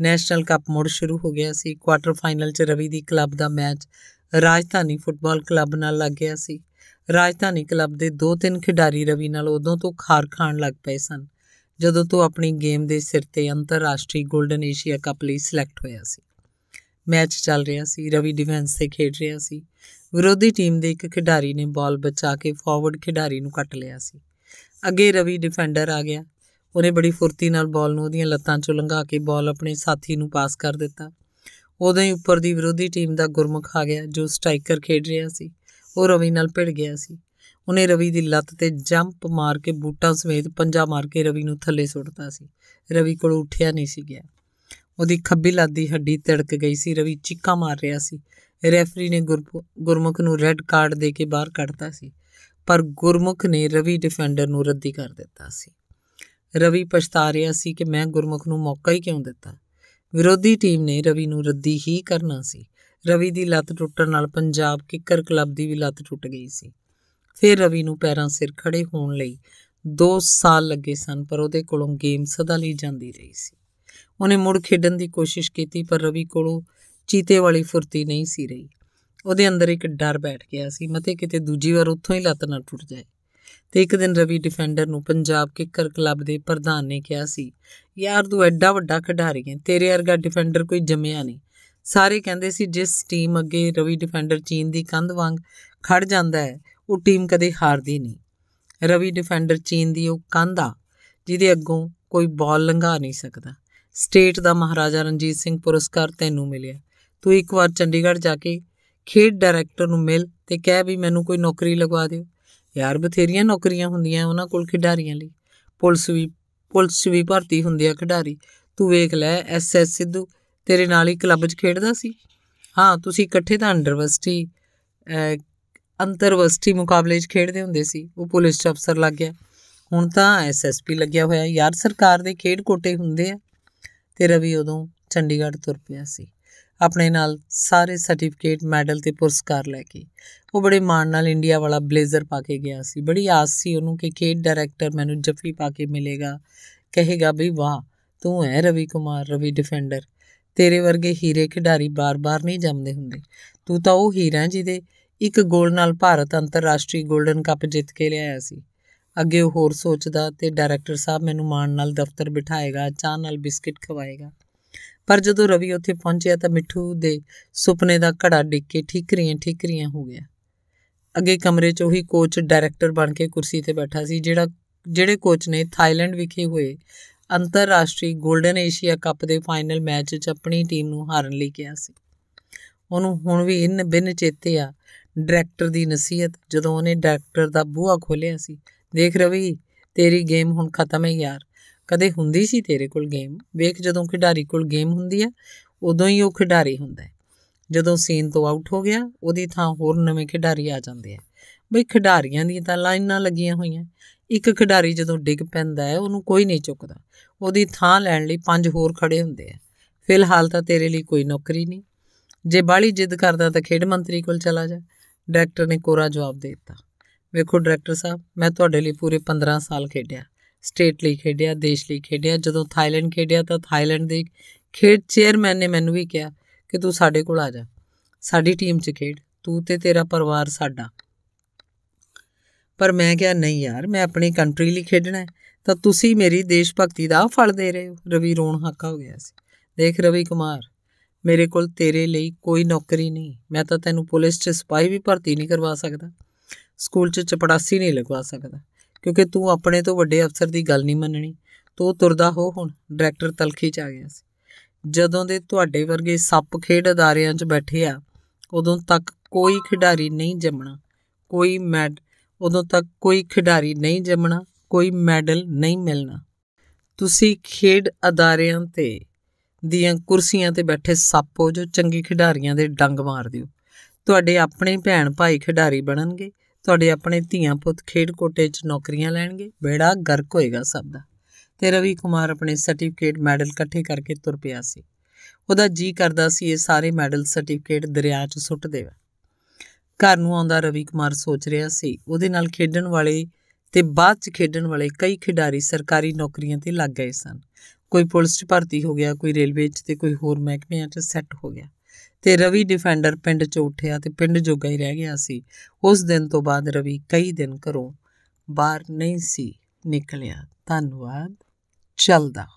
Speaker 1: ਨੈਸ਼ਨਲ ਕੱਪ ਮੁੜ ਸ਼ੁਰੂ ਹੋ ਗਿਆ ਸੀ ਕੁਆਟਰ ਫਾਈਨਲ 'ਚ ਰਵੀ ਦੀ ਕਲੱਬ ਦਾ ਮੈਚ ਰਾਜਧਾਨੀ ਫੁੱਟਬਾਲ ਕਲੱਬ ਨਾਲ ਲੱਗ ਗਿਆ ਸੀ ਰਾਜਧਾਨੀ ਕਲੱਬ ਦੇ 2-3 ਖਿਡਾਰੀ ਰਵੀ ਨਾਲ ਉਦੋਂ ਤੋਂ ਖਾਰ ਖਾਣ ਲੱਗ ਪਏ ਸਨ ਜਦੋਂ ਤੋਂ ਆਪਣੀ ਗੇਮ ਦੇ ਸਿਰ ਤੇ ਅੰਤਰਰਾਸ਼ਟਰੀ 골ਡਨ ਏਸ਼ੀਆ ਕੱਪ ਲਈ ਸਿਲੈਕਟ ਹੋਇਆ ਸੀ ਮੈਚ ਚੱਲ ਰਿਹਾ ਸੀ ਰਵੀ ਡਿਫੈਂਸ ਤੇ ਖੇਡ ਰਿਹਾ ਸੀ ਵਿਰੋਧੀ ਟੀਮ ਦੇ ਇੱਕ ਖਿਡਾਰੀ ਨੇ ਬਾਲ ਬਚਾ ਕੇ ਫਾਰਵਰਡ ਖਿਡਾਰੀ ਨੂੰ ਕੱਟ ਲਿਆ ਸੀ ਅੱਗੇ ਰਵੀ ਡਿਫੈਂਡਰ ਆ ਗਿਆ ਉਹਨੇ ਬੜੀ ਫੁਰਤੀ ਨਾਲ ਬਾਲ ਨੂੰ ਉਹਦੀਆਂ ਲੱਤਾਂ ਚੋਂ ਲੰਘਾ ਕੇ ਬਾਲ ਆਪਣੇ ਸਾਥੀ ਨੂੰ ਪਾਸ ਕਰ ਦਿੱਤਾ ਉਦੋਂ ਹੀ ਉੱਪਰ ਦੀ ਵਿਰੋਧੀ ਟੀਮ ਦਾ ਗੁਰਮੁਖ ਆ ਗਿਆ ਜੋ ਸਟ੍ਰਾਈਕਰ ਖੇਡ ਰਿਹਾ ਸੀ ਉਹ ਰਵੀ ਨਾਲ ਭਿੜ ਗਿਆ ਸੀ ਉਹਨੇ ਰਵੀ ਦੀ ਲੱਤ ਤੇ ਜੰਪ ਮਾਰ ਕੇ ਬੂਟਾਂ ਸਮੇਤ ਪੰਜਾ ਮਾਰ ਕੇ ਰਵੀ ਨੂੰ ਥੱਲੇ ਸੁੱਟਦਾ ਸੀ ਰਵੀ ਕੋਲ ਉੱਠਿਆ ਨਹੀਂ ਸੀ ਗਿਆ ਉਹਦੀ ਖੱਬੀ ਲੱਤ ਦੀ ਹੱਡੀ ਤੜਕ ਗਈ ਸੀ ਰਵੀ ਚੀਕਾਂ ਮਾਰ ਰਿਹਾ ਸੀ ਰੈਫਰੀ ਨੇ ਗੁਰਮੁਖ ਨੂੰ ਰੈੱਡ ਕਾਰਡ ਦੇ ਕੇ ਬਾਹਰ ਕੱਢਤਾ ਸੀ ਪਰ ਗੁਰਮੁਖ ਨੇ ਰਵੀ ਡਿਫੈਂਡਰ ਨੂੰ ਰੱਦੀ ਕਰ ਦਿੱਤਾ ਸੀ ਰਵੀ ਪਛਤਾ ਰਿਹਾ ਸੀ ਕਿ ਮੈਂ ਗੁਰਮੁਖ ਨੂੰ ਮੌਕਾ ਹੀ ਕਿਉਂ ਦਿੱਤਾ ਵਿਰੋਧੀ ਟੀਮ ਨੇ ਰਵੀ ਨੂੰ ਰੱਦੀ ਹੀ ਕਰਨਾ ਸੀ ਰਵੀ ਦੀ ਲੱਤ ਟੁੱਟਣ ਨਾਲ ਪੰਜਾਬ ਕਿੱਕਰ ਕਲੱਬ ਦੀ ਵੀ ਲੱਤ ਟੁੱਟ ਗਈ ਸੀ ਫਿਰ ਰਵੀ ਨੂੰ ਪੈਰਾਂ ਸਿਰ ਖੜੇ ਹੋਣ ਲਈ 2 ਸਾਲ ਲੱਗੇ ਸਨ ਪਰ ਉਹਦੇ ਕੋਲੋਂ ਗੇਮ ਸਦਾ ਲਈ ਜਾਂਦੀ ਰਹੀ ਸੀ ਉਹਨੇ ਮੁੜ ਖੇਡਣ ਦੀ ਕੋਸ਼ਿਸ਼ ਕੀਤੀ ਪਰ ਰਵੀ ਕੋਲੋਂ ਚੀਤੇ ਵਾਲੀ ਫੁਰਤੀ ਨਹੀਂ ਸੀ ਰਹੀ ਉਹਦੇ ਅੰਦਰ ਇੱਕ ਡਰ ਬੈਠ ਗਿਆ ਸੀ ਮਤੇ ਕਿਤੇ ਦੂਜੀ ਵਾਰ ਉੱਥੋਂ ਹੀ ਲੱਤ ਨਾ ਟੁੱਟ ਜਾਏ ਤੇ ਇੱਕ ਦਿਨ ਰਵੀ ਡਿਫੈਂਡਰ ਨੂੰ ਪੰਜਾਬ ਕਿੱਕਰ ਕਲੱਬ ਦੇ ਪ੍ਰਧਾਨ ਨੇ ਕਿਹਾ ਸੀ ਯਾਰ ਤੂੰ ਐਡਾ ਵੱਡਾ ਖਿਡਾਰੀ ਹੈ ਤੇਰੇ ਵਰਗਾ ਡਿਫੈਂਡਰ ਕੋਈ ਜੰਮਿਆ ਨਹੀਂ ਸਾਰੇ ਕਹਿੰਦੇ ਸੀ ਜਿਸ ਟੀਮ ਅੱਗੇ ਰਵੀ ਡਿਫੈਂਡਰ ਚੀਨ ਦੀ ਕੰਧ ਵਾਂਗ ਖੜ ਜਾਂਦਾ ਹੈ ਉਹ ਟੀਮ ਕਦੇ ਹਾਰਦੀ ਨਹੀਂ ਰਵੀ ਡਿਫੈਂਡਰ ਚੀਨ ਦੀ ਉਹ ਕੰਧਾ ਜਿਹਦੇ ਅੱਗੋਂ ਕੋਈ ਬਾਲ ਲੰਘਾ ਨਹੀਂ ਸਕਦਾ ਸਟੇਟ ਦਾ ਮਹਾਰਾਜਾ ਰਣਜੀਤ ਸਿੰਘ ਪੁਰਸਕਾਰ ਤੈਨੂੰ ਮਿਲਿਆ ਤੂੰ ਇੱਕ ਵਾਰ ਚੰਡੀਗੜ੍ਹ ਜਾ ਕੇ ਖੇਡ ਡਾਇਰੈਕਟਰ ਨੂੰ ਮਿਲ ਤੇ ਕਹਿ ਵੀ ਮੈਨੂੰ ਕੋਈ ਨੌਕਰੀ ਲਗਵਾ ਦਿਓ ਯਾਰ ਬਥੇਰੀਆਂ ਨੌਕਰੀਆਂ ਹੁੰਦੀਆਂ ਉਹਨਾਂ ਕੋਲ ਖਿਡਾਰੀਆਂ ਲਈ ਪੁਲਿਸ ਵੀ ਪੁਲਿਸ ਵੀ ਭਰਤੀ ਹੁੰਦੀ ਆ ਖਿਡਾਰੀ ਤੂੰ ਵੇਖ ਲੈ ਐਸ ਐਸ ਸਿੱਧੂ ਤੇਰੇ ਨਾਲ ਹੀ ਕਲੱਬ 'ਚ ਖੇਡਦਾ ਸੀ ਹਾਂ ਤੁਸੀਂ ਇਕੱਠੇ ਤਾਂ ਅੰਡਰਵਰਸਿਟੀ ਅੰਤਰਵਰਸਿਟੀ ਮੁਕਾਬਲੇ 'ਚ ਖੇਡਦੇ ਹੁੰਦੇ ਸੀ ਉਹ ਪੁਲਿਸ 'ਚ ਅਫਸਰ ਲੱਗ ਗਿਆ ਹੁਣ ਤਾਂ ਐਸਐਸਪੀ ਲੱਗਿਆ ਹੋਇਆ ਯਾਰ ਸਰਕਾਰ ਦੇ ਖੇਡ ਕੋਟੇ ਹੁੰਦੇ ਆ ਤੇ ਰਵੀ ਉਦੋਂ ਚੰਡੀਗੜ੍ਹ ਤੁਰ ਪਿਆ ਸੀ ਆਪਣੇ ਨਾਲ ਸਾਰੇ ਸਰਟੀਫਿਕੇਟ ਮੈਡਲ ਤੇ ਪੁਰਸਕਾਰ ਲੈ ਕੇ ਉਹ ਬੜੇ ਮਾਣ ਨਾਲ ਇੰਡੀਆ ਵਾਲਾ ਬਲੇਜ਼ਰ ਪਾ ਕੇ ਗਿਆ ਸੀ ਬੜੀ ਆਸ ਸੀ ਉਹਨੂੰ ਕਿ ਖੇਡ ਡਾਇਰੈਕਟਰ ਮੈਨੂੰ ਜੱਫੀ ਪਾ ਕੇ ਮਿਲੇਗਾ ਕਹੇਗਾ ਵੀ ਵਾਹ ਤੂੰ ਹੈ ਰਵੀ ਕੁਮਾਰ ਰਵੀ ਡਿਫੈਂਡਰ ਤੇਰੇ ਵਰਗੇ ਹੀਰੇ ਖਿਡਾਰੀ ਬਾਰ-ਬਾਰ ਨਹੀਂ ਜੰਮਦੇ ਹੁੰਦੇ ਤੂੰ ਤਾਂ ਉਹ ਹੀਰਾ ਜਿਹਦੇ ਇੱਕ ਗੋਲ ਨਾਲ ਭਾਰਤ ਅੰਤਰਰਾਸ਼ਟਰੀ 골ਡਨ ਕੱਪ ਜਿੱਤ ਕੇ ਲਿਆਇਆ ਸੀ ਅੱਗੇ ਉਹ ਹੋਰ ਸੋਚਦਾ ਤੇ ਡਾਇਰੈਕਟਰ ਸਾਹਿਬ ਮੈਨੂੰ ਮਾਣ ਨਾਲ ਦਫ਼ਤਰ ਬਿਠਾਏਗਾ ਚਾਹ ਨਾਲ ਬਿਸਕਟ ਖਵਾਏਗਾ ਪਰ ਜਦੋਂ ਰਵੀ ਉੱਥੇ ਪਹੁੰਚਿਆ ਤਾਂ ਮਿੱਠੂ ਦੇ ਸੁਪਨੇ ਦਾ ਘੜਾ ਡਿੱਗ ਕੇ ਠਿਕਰੀਆਂ ਠੀਕਰੀਆਂ ਹੋ ਗਿਆ ਅੱਗੇ ਕਮਰੇ 'ਚ ਉਹੀ ਕੋਚ ਡਾਇਰੈਕਟਰ ਬਣ ਕੇ ਕੁਰਸੀ ਤੇ ਬੈਠਾ ਸੀ ਜਿਹੜਾ ਜਿਹੜੇ ਕੋਚ ਨੇ ਥਾਈਲੈਂਡ ਵਿਖੇ ਹੋਏ ਅੰਤਰਰਾਸ਼ਟਰੀ 골ਡਨ ਏਸ਼ੀਆ ਕੱਪ ਦੇ ਫਾਈਨਲ ਮੈਚ 'ਚ ਆਪਣੀ ਟੀਮ ਨੂੰ ਹਾਰਨ ਲਈ ਗਿਆ ਸੀ ਉਹਨੂੰ ਹੁਣ ਵੀ ਇਨ ਬਿਨ ਚੇਤੇ ਆ ਡਾਇਰੈਕਟਰ ਦੀ ਨਸੀਹਤ ਜਦੋਂ ਉਹਨੇ ਡਾਇਰੈਕਟਰ ਦਾ ਬੂਹਾ ਖੋਲਿਆ ਸੀ ਦੇਖ ਰਵੀ ਤੇਰੀ ਗੇਮ ਹੁਣ ਖਤਮ ਹੈ ਯਾਰ ਕਦੇ ਹੁੰਦੀ ਸੀ ਤੇਰੇ ਕੋਲ ਗੇਮ ਵੇਖ ਜਦੋਂ ਖਿਡਾਰੀ ਕੋਲ ਗੇਮ ਹੁੰਦੀ ਆ ਉਦੋਂ ਹੀ ਉਹ ਖਿਡਾਰੀ ਹੁੰਦਾ ਹੈ ਜਦੋਂ ਸੀਨ ਤੋਂ ਆਊਟ ਹੋ ਗਿਆ ਉਹਦੀ ਥਾਂ ਹੋਰ ਨਵੇਂ ਖਿਡਾਰੀ ਆ ਜਾਂਦੇ ਆ ਬਈ ਖਿਡਾਰੀਆਂ ਦੀ ਤਾਂ ਲਾਈਨਾਂ ਲੱਗੀਆਂ ਹੋਈਆਂ ਇੱਕ ਖਿਡਾਰੀ ਜਦੋਂ ਡਿੱਗ ਪੈਂਦਾ ਹੈ ਉਹਨੂੰ ਕੋਈ ਨਹੀਂ ਚੁੱਕਦਾ ਉਹਦੀ ਥਾਂ ਲੈਣ ਲਈ ਪੰਜ ਹੋਰ ਖੜੇ ਹੁੰਦੇ ਆ ਫਿਲਹਾਲ ਤਾਂ ਤੇਰੇ ਲਈ ਕੋਈ ਨੌਕਰੀ ਨਹੀਂ ਜੇ ਬਾਲੀ ਜਿੱਦ ਕਰਦਾ ਤਾਂ ਖੇਡ ਮੰਤਰੀ ਕੋਲ ਚਲਾ ਜਾ ਡਾਇਰੈਕਟਰ ਨੇ ਕੋਰਾ ਜਵਾਬ ਦੇ ਦਿੱਤਾ ਵੇਖੋ ਡਾਇਰੈਕਟਰ ਸਾਹਿਬ ਮੈਂ ਤੁਹਾਡੇ ਲਈ ਪੂਰੇ 15 ਸਾਲ ਖੇਡਿਆ ਸਟੇਟ ਲਈ ਖੇਡਿਆ ਦੇਸ਼ ਲਈ ਖੇਡਿਆ ਜਦੋਂ ਥਾਈਲੈਂਡ ਖੇਡਿਆ ਤਾਂ ਥਾਈਲੈਂਡ ਦੇ ਖੇਡ ਚੇਅਰਮੈਨ ਨੇ ਮੈਨੂੰ ਵੀ ਕਿਹਾ ਕਿ ਤੂੰ ਸਾਡੇ ਕੋਲ ਆ ਜਾ ਸਾਡੀ ਟੀਮ 'ਚ ਖੇਡ ਤੂੰ ਤੇ ਤੇਰਾ ਪਰਿਵਾਰ ਸਾਡਾ ਪਰ ਮੈਂ ਕਿਹਾ ਨਹੀਂ ਯਾਰ ਮੈਂ ਆਪਣੀ ਕੰਟਰੀ ਲਈ ਖੇਡਣਾ ਹੈ ਤਾਂ ਤੁਸੀਂ ਮੇਰੀ ਦੇਸ਼ ਭਗਤੀ ਦਾ ਫਲ ਦੇ ਰਹੇ ਹੋ ਰਵੀ ਰੋਣ ਹਾਕਾ ਹੋ ਗਿਆ ਸੀ ਦੇਖ ਰਵੀ ਕੁਮਾਰ ਮੇਰੇ ਕੋਲ ਤੇਰੇ ਲਈ ਕੋਈ ਨੌਕਰੀ ਨਹੀਂ ਮੈਂ ਤਾਂ ਤੈਨੂੰ ਪੁਲਿਸ 'ਚ ਸਪਾਈ ਵੀ ਭਰਤੀ ਨਹੀਂ ਕਰਵਾ ਸਕਦਾ ਸਕੂਲ 'ਚ ਚਪੜਾਸੀ ਨਹੀਂ ਲਗਵਾ ਸਕਦਾ ਕਿਉਂਕਿ ਤੂੰ ਆਪਣੇ ਤੋਂ ਵੱਡੇ ਅਫਸਰ ਦੀ ਗੱਲ ਨਹੀਂ ਮੰਨਣੀ ਤੋ ਤੁਰਦਾ ਹੋ ਹੁਣ ਡਾਇਰੈਕਟਰ ਤਲਖੀ 'ਚ ਆ ਗਿਆ ਸੀ ਜਦੋਂ ਦੇ ਤੁਹਾਡੇ ਵਰਗੇ ਸੱਪ ਖੇਡ ਅਦਾਰਿਆਂ 'ਚ ਬੈਠੇ ਆ ਉਦੋਂ ਤੱਕ ਕੋਈ ਖਿਡਾਰੀ ਨਹੀਂ ਜੰਮਣਾ ਕੋਈ ਮੈਡ ਉਦੋਂ ਤੱਕ ਕੋਈ ਖਿਡਾਰੀ ਨਹੀਂ ਜੰਮਣਾ ਕੋਈ ਮੈਡਲ ਨਹੀਂ ਮਿਲਣਾ ਤੁਸੀਂ ਖੇਡ ਅਦਾਰਿਆਂ ਤੇ ਦੀਆਂ ਕੁਰਸੀਆਂ ਤੇ ਬੈਠੇ ਸੱਪ ਹੋ ਜੋ ਚੰਗੇ ਖਿਡਾਰੀਆਂ ਦੇ ਡੰਗ ਮਾਰ ਦਿਓ ਤੁਹਾਡੇ ਆਪਣੇ ਭੈਣ ਭਾਈ ਖਿਡਾਰੀ ਬਣਨਗੇ ਤੁਹਾਡੇ ਆਪਣੇ ਧੀਆਂ ਪੁੱਤ ਖੇਡ ਕੋਟੇ 'ਚ ਨੌਕਰੀਆਂ ਲੈਣਗੇ ਬੇੜਾ ਗਰਕ ਹੋਏਗਾ ਸਭ ਦਾ ਤੇ ਰਵੀ ਕੁਮਾਰ ਆਪਣੇ ਸਰਟੀਫਿਕੇਟ ਮੈਡਲ ਇਕੱਠੇ ਕਰਕੇ ਤੁਰ ਪਿਆ ਸੀ ਉਹਦਾ ਜੀ ਕਰਦਾ ਸੀ ਇਹ ਸਾਰੇ ਮੈਡਲ ਸਰਟੀਫਿਕੇਟ ਦਰਿਆ 'ਚ ਸੁੱਟ ਦੇਵਾ ਘਰ ਨੂੰ ਆਉਂਦਾ ਰਵੀ ਕੁਮਾਰ ਸੋਚ ਰਿਹਾ ਸੀ ਉਹਦੇ ਨਾਲ ਖੇਡਣ ਵਾਲੇ ਤੇ ਬਾਅਦ 'ਚ ਖੇਡਣ ਵਾਲੇ ਕਈ ਖਿਡਾਰੀ ਸਰਕਾਰੀ ਨੌਕਰੀਆਂ ਤੇ ਲੱਗ ਗਏ ਸਨ ਕੋਈ ਪੁਲਿਸ 'ਚ ਭਰਤੀ ਹੋ ਗਿਆ ਕੋਈ ਰੇਲਵੇ 'ਚ ਤੇ ਕੋਈ ਹੋਰ ਮਹਿਕਮਿਆਂ 'ਚ ਸੈੱਟ ਹੋ ਗਿਆ ਤੇ ਰਵੀ ਡਿਫੈਂਡਰ ਪਿੰਡ 'ਚ ਉੱਠਿਆ ਤੇ ਪਿੰਡ ਜੋਗਾ ਹੀ ਰਹਿ ਗਿਆ ਸੀ ਉਸ ਦਿਨ ਤੋਂ ਬਾਅਦ ਰਵੀ ਕਈ ਦਿਨ ਘਰੋਂ ਬਾਹਰ ਨਹੀਂ ਸੀ ਨਿਕਲਿਆ ਧੰਨਵਾਦ ਚੱਲਦਾ